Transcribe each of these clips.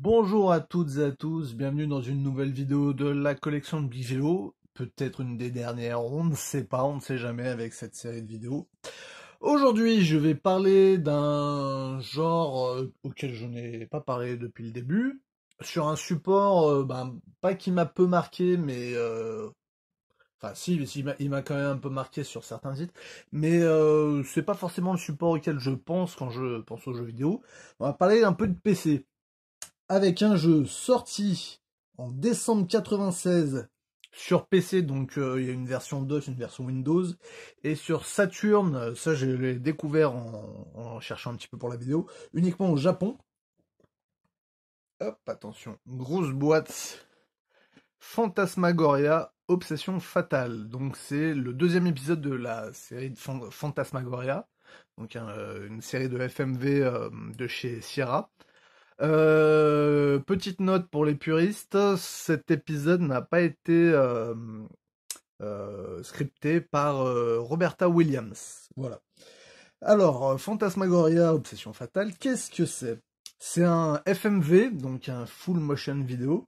Bonjour à toutes et à tous, bienvenue dans une nouvelle vidéo de la collection de bijoux, peut-être une des dernières, on ne sait pas, on ne sait jamais avec cette série de vidéos. Aujourd'hui, je vais parler d'un genre euh, auquel je n'ai pas parlé depuis le début, sur un support, euh, ben, pas qui m'a peu marqué, mais euh, Enfin, si, il m'a quand même un peu marqué sur certains sites, mais c'est pas forcément le support auquel je pense quand je pense aux jeux vidéo. On va parler un peu de PC avec un jeu sorti en décembre 1996 sur PC, donc euh, il y a une version DOS, une version Windows, et sur Saturn, euh, ça je l'ai découvert en, cherchant un petit peu pour la vidéo, uniquement au Japon. Hop, attention, grosse boîte. Fantasmagoria, Obsession Fatale. Donc c'est le deuxième épisode de la série de Fantasmagoria, donc euh, une série de FMV de chez Sierra. Euh, petite note pour les puristes, cet épisode n'a pas été euh, euh, scripté par Roberta Williams. Voilà. Alors, Fantasmagoria, Obsession Fatale, qu'est-ce que c'est C'est un FMV, donc un full motion vidéo.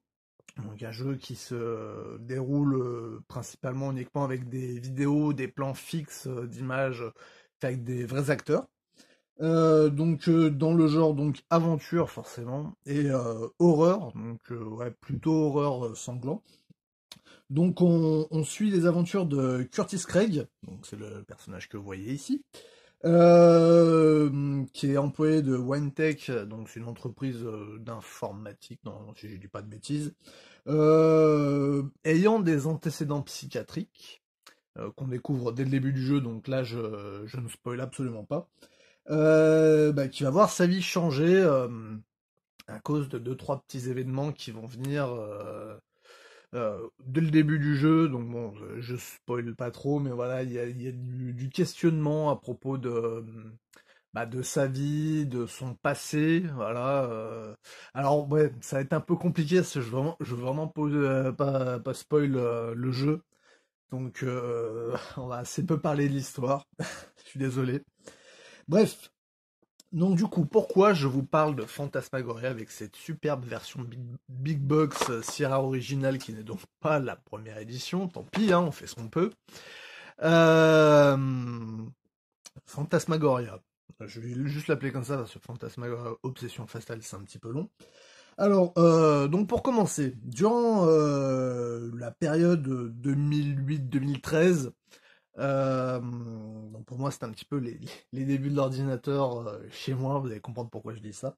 Donc un jeu qui se déroule principalement uniquement avec des vidéos, des plans fixes d'images avec des vrais acteurs. Euh, donc euh, dans le genre donc aventure forcément et euh, horreur donc ouais plutôt horreur sanglant. Donc on, suit les aventures de Curtis Craig donc c'est le personnage que vous voyez ici qui est employé de WineTech donc c'est une entreprise d'informatique non si je dis pas de bêtises ayant des antécédents psychiatriques qu'on découvre dès le début du jeu donc là je, je ne spoil absolument pas qui euh, bah, va voir sa vie changer euh, à cause de deux trois petits événements qui vont venir euh, dès le début du jeu, donc bon, je spoil pas trop, mais voilà, il y a, y a du, questionnement à propos de, bah, de sa vie, de son passé, voilà. alors ouais, ça va être un peu compliqué, parce que je veux vraiment, je veux vraiment pas, pas, pas, spoil le jeu, donc on va assez peu parler de l'histoire, je suis désolé. Bref, donc du coup, pourquoi je vous parle de Fantasmagoria avec cette superbe version Big, Box euh, Sierra originale qui n'est donc pas la première édition, tant pis, hein, on fait ce qu'on peut. Euh, Fantasmagoria. Je vais juste l'appeler comme ça parce que Fantasmagoria Obsession Fastal, c'est un petit peu long. Alors, euh, donc pour commencer, durant la période 2008-2013, euh, pour moi, c'est un petit peu les, les débuts de l'ordinateur euh, chez moi. Vous allez comprendre pourquoi je dis ça.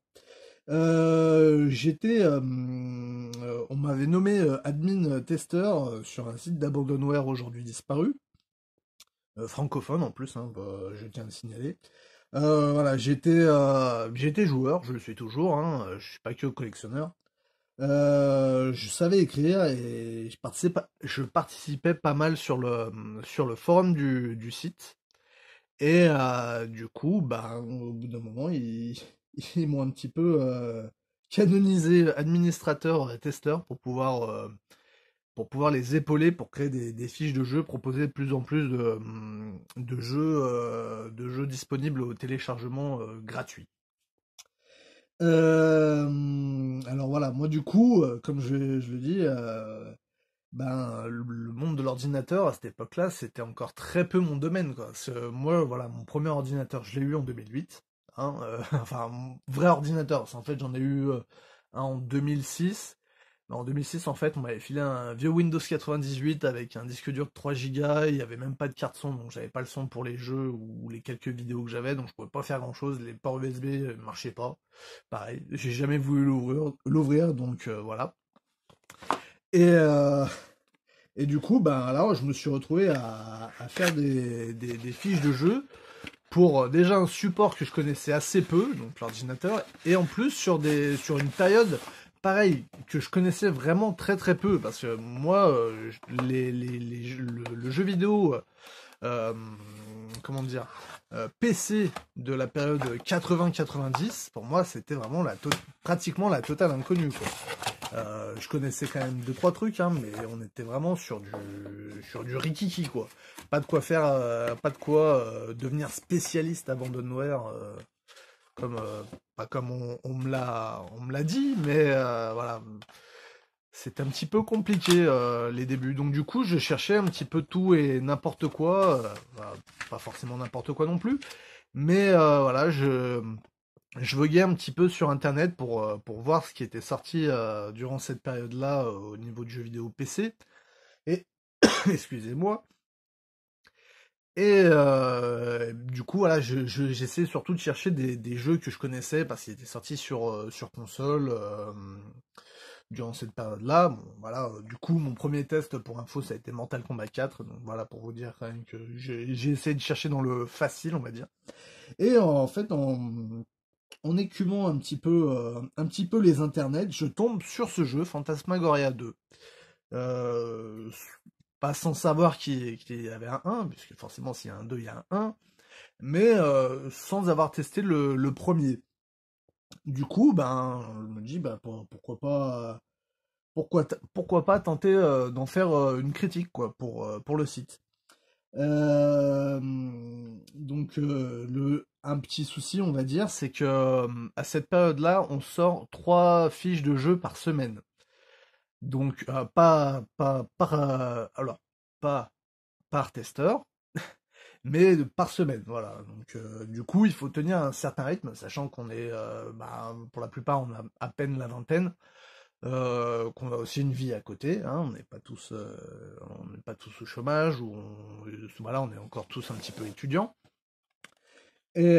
Euh, j'étais, on m'avait nommé admin tester sur un site d'abandonware aujourd'hui disparu, francophone en plus. Hein, bah, je tiens à le signaler. voilà, j'étais, j'étais joueur, je le suis toujours. je hein, je suis pas que collectionneur. Euh, je savais écrire et je participais, je participais pas mal sur le, sur le forum du, site. Et euh, du coup, ben, au bout d'un moment, ils, m'ont un petit peu euh, canonisé administrateur testeur pour pouvoir, pour pouvoir les épauler pour créer des, fiches de jeux, proposer de plus en plus de, jeux, de jeux disponibles au téléchargement gratuit. Euh, alors voilà, moi du coup, euh, comme je, le dis, euh, ben le monde de l'ordinateur à cette époque-là, c'était encore très peu mon domaine. Moi, voilà, mon premier ordinateur, je l'ai eu en 2008. Hein, mon enfin, vrai ordinateur. En fait, j'en ai eu un en 2006 bah, en 2006, en fait, on m'avait filé un vieux Windows 98 avec un disque dur de 3 Go. Il n'y avait même pas de carte son, donc j'avais pas le son pour les jeux ou les quelques vidéos que j'avais, donc je pouvais pas faire grand chose. Les ports USB euh, marchaient pas. Pareil, j'ai jamais voulu l'ouvrir, donc euh, voilà. Euh, et, du coup, ben alors, je me suis retrouvé à, faire des, fiches de jeux pour déjà un support que je connaissais assez peu, donc l'ordinateur, et en plus sur, des, sur une période pareil, que je connaissais vraiment très très peu, parce que moi, euh, les, le, jeu vidéo, euh, euh, comment dire, PC de la période 80-90, pour moi, c'était vraiment la pratiquement la totale inconnue. Quoi. je connaissais quand même deux trois trucs, hein, mais on était vraiment sur du sur du rikiki quoi. Pas de quoi faire, pas de quoi devenir spécialiste abandonnoir comme euh, pas comme on, me l'a on me l'a dit, mais euh, voilà, c'est un petit peu compliqué euh, les débuts. Donc du coup, je cherchais un petit peu tout et n'importe quoi, bah, pas forcément n'importe quoi non plus, mais voilà, je je voguais un petit peu sur internet pour pour voir ce qui était sorti durant cette période-là au niveau du jeu vidéo PC et excusez-moi et euh, du coup, voilà, j'essaie surtout de chercher des, jeux que je connaissais parce qu'ils étaient sortis sur, euh, console euh, durant cette période-là. voilà, du coup, mon premier test pour info, ça a été Mortal Kombat 4. Donc voilà, pour vous dire que j'ai essayé de chercher dans le facile, on va dire. Et en fait, en, écumant un petit peu, un petit peu les internets, je tombe sur ce jeu, Phantasmagoria 2. Euh, pas sans savoir qu'il y avait un 1, puisque forcément s'il y a un 2, il y a un 1, mais euh, sans avoir testé le, premier. Du coup, ben, je me dis, ben, pourquoi pas, pourquoi, pourquoi pas tenter euh, d'en faire euh, une critique, quoi, pour, pour le site. donc, le, un petit souci, on va dire, c'est que à cette période-là, on sort trois fiches de jeu par semaine donc euh, pas pas par euh, alors pas par testeur mais par semaine voilà donc euh, du coup il faut tenir un certain rythme sachant qu'on est bah, pour la plupart on a à peine la vingtaine qu'on a aussi une vie à côté hein. on n'est pas tous on n'est pas tous au chômage ou on, là on est encore tous un petit peu étudiants et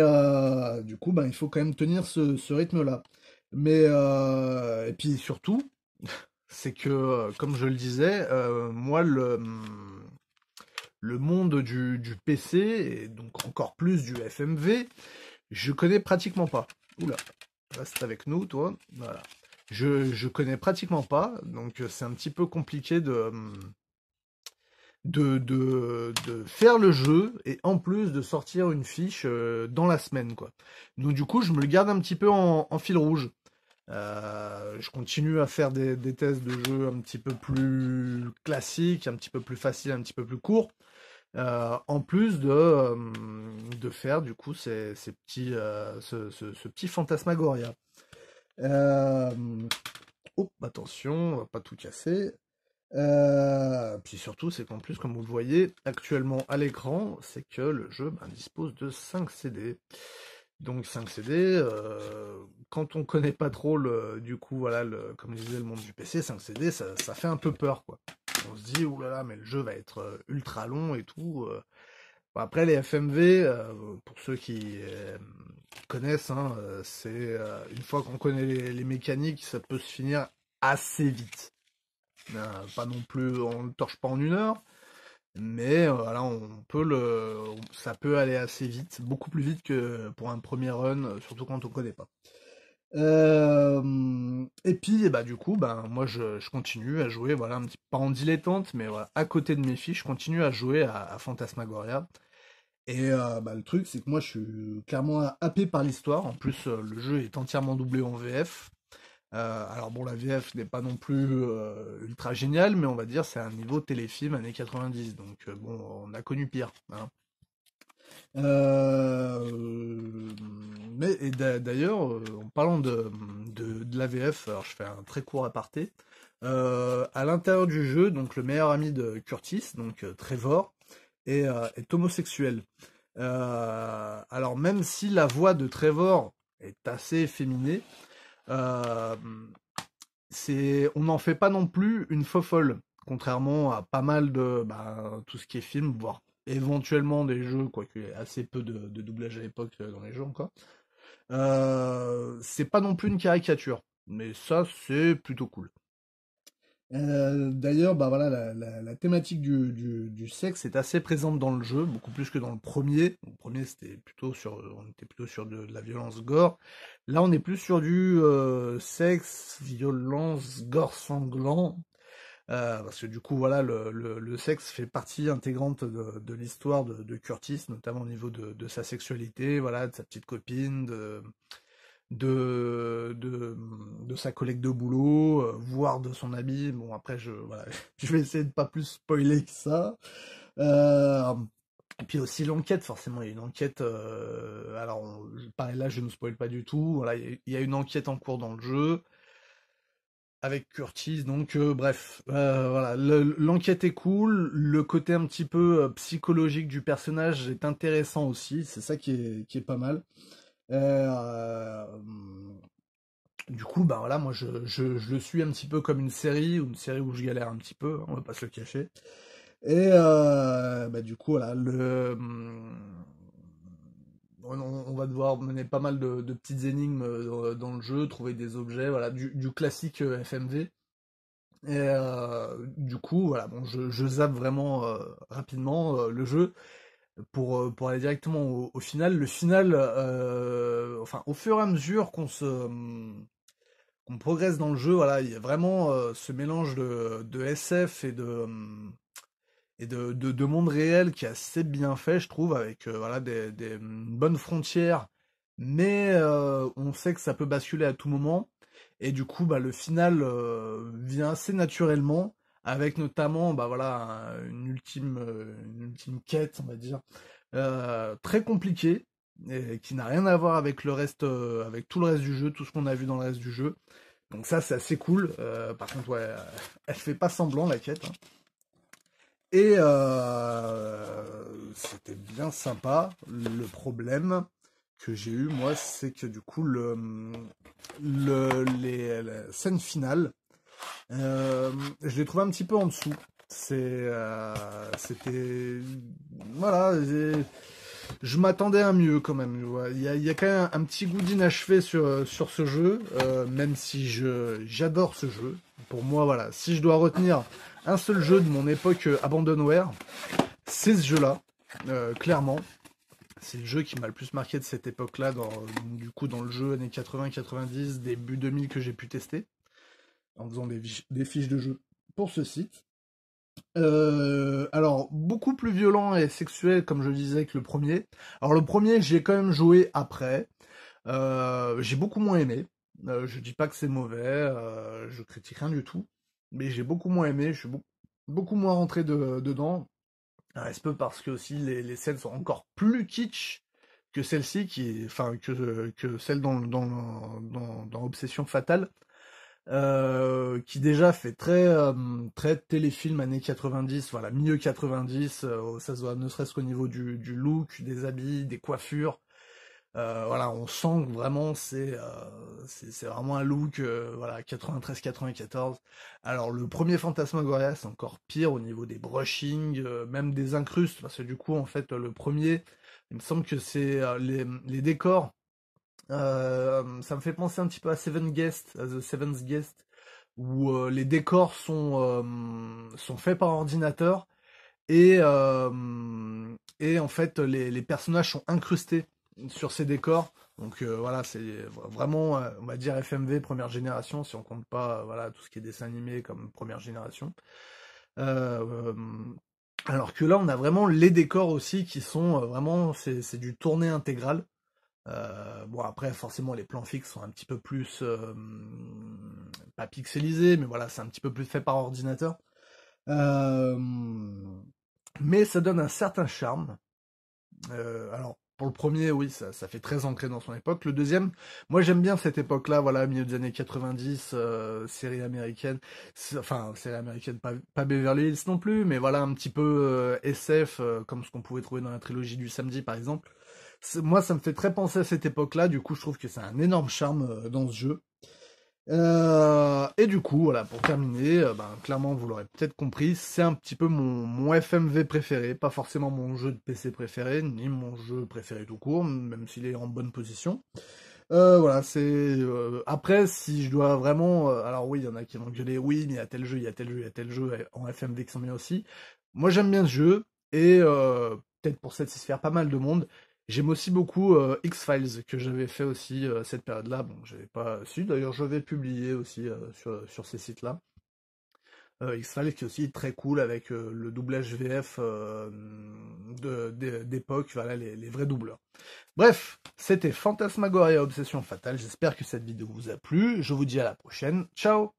du coup ben il faut quand même tenir ce, ce rythme là mais et puis surtout c'est que, euh, comme je le disais, euh, moi, le, mm, le monde du, PC, et donc encore plus du FMV, je connais pratiquement pas. Oula, reste avec nous, toi. Voilà. Je, je connais pratiquement pas, donc euh, c'est un petit peu compliqué mm, de, de, faire le jeu et en plus de sortir une fiche dans la semaine. quoi. Donc du coup, je me le garde un petit peu en fil rouge. Euh, je continue à faire des, des, tests de jeux un petit peu plus classiques, un petit peu plus faciles, un petit peu plus courts. Euh, en plus de, euh, de faire du coup ces, ces petits, ce, ce, petit fantasmagoria. Oh, attention, on va pas tout casser. puis surtout, c'est qu'en plus, comme vous le voyez actuellement à l'écran, c'est que le jeu ben, dispose de 5 CD donc 5 CD. Euh, quand on connaît pas trop le, du coup, voilà, le, comme je disais, le monde du PC, 5 CD, ça, fait un peu peur, quoi. On se dit, là mais le jeu va être euh, ultra long et tout. Euh. après, les FMV, pour ceux qui connaissent, hein, c'est une fois qu'on connaît les, mécaniques, ça peut se finir assez vite. pas non plus, on ne torche pas en une heure, mais euh, voilà, on peut le, ça peut aller assez vite, beaucoup plus vite que pour un premier run, euh, surtout quand on connaît pas. Euh, et puis, eh bah, du coup, ben moi, je, je, continue à jouer, voilà, un petit pas en dilettante, mais voilà, à côté de mes fiches, je continue à jouer à, Fantasmagoria. Et bah, le truc, c'est que moi, je suis clairement happé par l'histoire. En plus, le jeu est entièrement doublé en VF. Euh, alors bon, la VF n'est pas non plus euh, ultra géniale, mais on va dire c'est un niveau téléfilm années 90, donc euh, bon, on a connu pire. Hein. mais d'ailleurs, en parlant de, de, la VF, alors je fais un très court aparté. à l'intérieur du jeu, donc le meilleur ami de Curtis, donc Trevor, est, est homosexuel. alors même si la voix de Trevor est assez efféminée, euh, on n'en fait pas non plus une folle contrairement à pas mal de bah, tout ce qui est film, voire éventuellement des jeux, quoique assez peu de, doublage à l'époque euh, dans les jeux encore. Euh, c'est pas non plus une caricature, mais ça c'est plutôt cool. Euh, d'ailleurs, bah voilà, la, thématique du, sexe est assez présente dans le jeu, beaucoup plus que dans le premier. Le premier, c'était plutôt sur, on était plutôt sur de, la violence gore. Là, on est plus sur du euh, sexe, violence, gore sanglant. Euh, parce que du coup, voilà, le, sexe fait partie intégrante de, l'histoire de, Curtis, notamment au niveau de, sa sexualité, voilà, de sa petite copine, de, de, de, de, sa collègue de boulot, euh, voire de son habit Bon, après, je, je vais essayer de ne pas plus spoiler que ça. Euh, et puis aussi l'enquête, forcément, il y a une enquête. Euh, alors, pareil, là, je ne spoil pas du tout. Voilà, il y, a une enquête en cours dans le jeu avec Curtis. Donc, bref, voilà, l'enquête est cool. Le côté un petit peu psychologique du personnage est intéressant aussi. C'est ça qui est, qui est, pas mal. Euh, hum, du coup, ben voilà, moi je, je, le suis un petit peu comme une série, une série où je galère un petit peu, hein, on va pas se le cacher. Et euh, bah, du coup, voilà, le, hum, on, va devoir mener pas mal de, petites énigmes euh, dans, le jeu, trouver des objets, voilà, du, classique FMV. Et du coup, voilà, bon, je, je zappe vraiment rapidement le jeu pour, euh, pour aller directement au, final, le final, euh, enfin, au fur et à mesure qu'on se euh, qu'on progresse dans le jeu, voilà, il y a vraiment ce mélange de, SF et de et de, monde réel qui est assez bien fait, je trouve, avec voilà des, mm, bonnes frontières, mais on sait que ça peut basculer à tout moment, et du coup, bah, le final vient assez naturellement avec notamment bah voilà euh, une ultime quête on va dire euh, très compliquée et qui n'a rien à voir avec le reste euh, avec tout le reste du jeu tout ce qu'on a vu dans le reste du jeu donc ça c'est assez cool par contre ouais, elle fait pas semblant la quête hein. et c'était bien sympa le problème que j'ai eu moi c'est que du coup le, le les scènes finales euh, je l'ai trouvé un petit peu en dessous. Euh, c'était, voilà, je m'attendais à mieux quand même. Il y a, quand même un, petit goût d'inachevé sur, sur ce jeu, euh, même si je, j'adore ce jeu. Pour moi, voilà, si je dois retenir un seul jeu de mon époque Abandonware, c'est ce jeu-là, clairement. C'est le jeu qui m'a le plus marqué de cette époque-là, du coup, dans le jeu années 80-90, début 2000 que j'ai pu tester en faisant des, fiches de jeu pour ce site. Euh, alors, beaucoup plus violent et sexuel, comme je disais, que le premier. Alors, le premier, j'ai quand même joué après. Euh, j'ai beaucoup moins aimé. Euh, je dis pas que c'est mauvais, je critique rien du tout. Mais j'ai beaucoup moins aimé, je suis beaucoup, moins rentré dedans. Est-ce peu parce que aussi les, scènes sont encore plus kitsch que celle-ci, enfin, que, que celle dans, dans, dans, dans Obsession Fatale. Euh, qui déjà fait très euh, très téléfilm années 90, voilà milieu 90, euh, ça se voit ne serait-ce qu'au niveau du, look, des habits, des coiffures. voilà, on sent vraiment c'est c'est vraiment un look voilà 93 94. Alors le premier Fantasmagoria c'est encore pire au niveau des brushings, même des incrustes parce que du coup en fait le premier, il me semble que c'est les décors euh, ça me fait penser un petit peu à Seven Guests à The sevens Guest, où euh, les décors sont, euh, sont faits par ordinateur et, et en fait les, personnages sont incrustés sur ces décors. Donc voilà, c'est vraiment, on va dire FMV première génération, si on compte pas voilà tout ce qui est dessin animé comme première génération. alors que là, on a vraiment les décors aussi qui sont vraiment, c'est du tourné intégral. Euh, bon après forcément les plans fixes sont un petit peu plus euh, pas pixelisés mais voilà c'est un petit peu plus fait par ordinateur euh, mais ça donne un certain charme alors le premier, oui, ça, ça fait très ancré dans son époque. Le deuxième, moi j'aime bien cette époque-là, voilà, milieu des années 90, euh, série américaine, enfin série américaine, pas, Beverly Hills non plus, mais voilà, un petit peu euh, SF, euh, comme ce qu'on pouvait trouver dans la trilogie du samedi par exemple. Moi ça me fait très penser à cette époque-là, du coup je trouve que c'est un énorme charme dans ce jeu. Euh, et du coup, voilà, pour terminer, euh, ben, clairement, vous l'aurez peut-être compris, c'est un petit peu mon, FMV préféré, pas forcément mon jeu de PC préféré, ni mon jeu préféré tout court, même s'il est en bonne position. Euh, voilà, c'est après si je dois vraiment, alors oui, il y en a qui vont gueuler, oui, mais il y a tel jeu, il y a tel jeu, il y a tel jeu en FMV qui sont bien aussi. Moi, j'aime bien ce jeu et peut-être pour satisfaire pas mal de monde, J'aime aussi beaucoup euh, X-Files que j'avais fait aussi euh, cette période-là. Bon, j'avais pas su. D'ailleurs, je vais publier aussi euh, sur, sur, ces sites-là. X-Files qui est aussi très cool avec le doublage VF d'époque, voilà, les, les, vrais doubleurs. Bref, c'était Fantasmagoria Obsession Fatale. J'espère que cette vidéo vous a plu. Je vous dis à la prochaine. Ciao